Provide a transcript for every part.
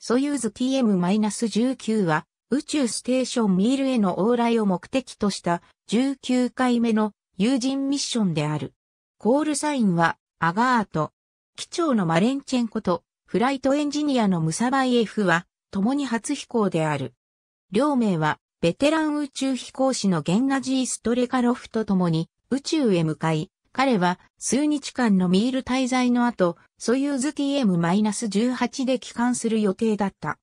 ソユーズ TM-19 は宇宙ステーションミールへの往来を目的とした19回目の有人ミッションである。コールサインはアガート。機長のマレンチェンことフライトエンジニアのムサバイエフは共に初飛行である。両名はベテラン宇宙飛行士のゲンナジー・ストレカロフと共に宇宙へ向かい、彼は数日間のミール滞在の後、ソユーズ TM-18 で帰還する予定だった。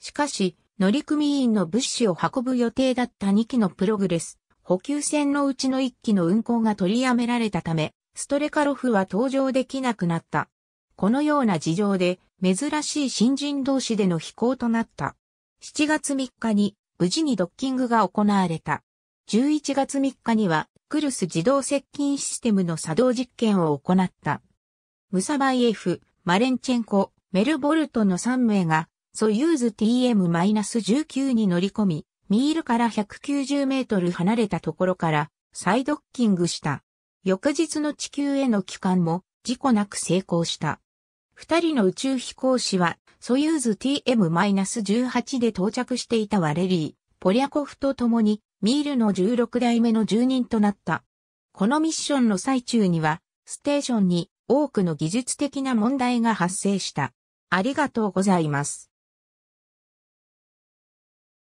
しかし、乗組員の物資を運ぶ予定だった2機のプログレス、補給船のうちの1機の運航が取りやめられたため、ストレカロフは登場できなくなった。このような事情で、珍しい新人同士での飛行となった。7月3日に、無事にドッキングが行われた。11月3日には、クルス自動接近システムの作動実験を行った。ムサバイエフ、マレンチェンコ、メルボルトの3名が、ソユーズ TM-19 に乗り込み、ミールから190メートル離れたところから再ドッキングした。翌日の地球への帰還も事故なく成功した。二人の宇宙飛行士は、ソユーズ TM-18 で到着していたワレリー、ポリャコフと共にミールの16代目の住人となった。このミッションの最中には、ステーションに多くの技術的な問題が発生した。ありがとうございます。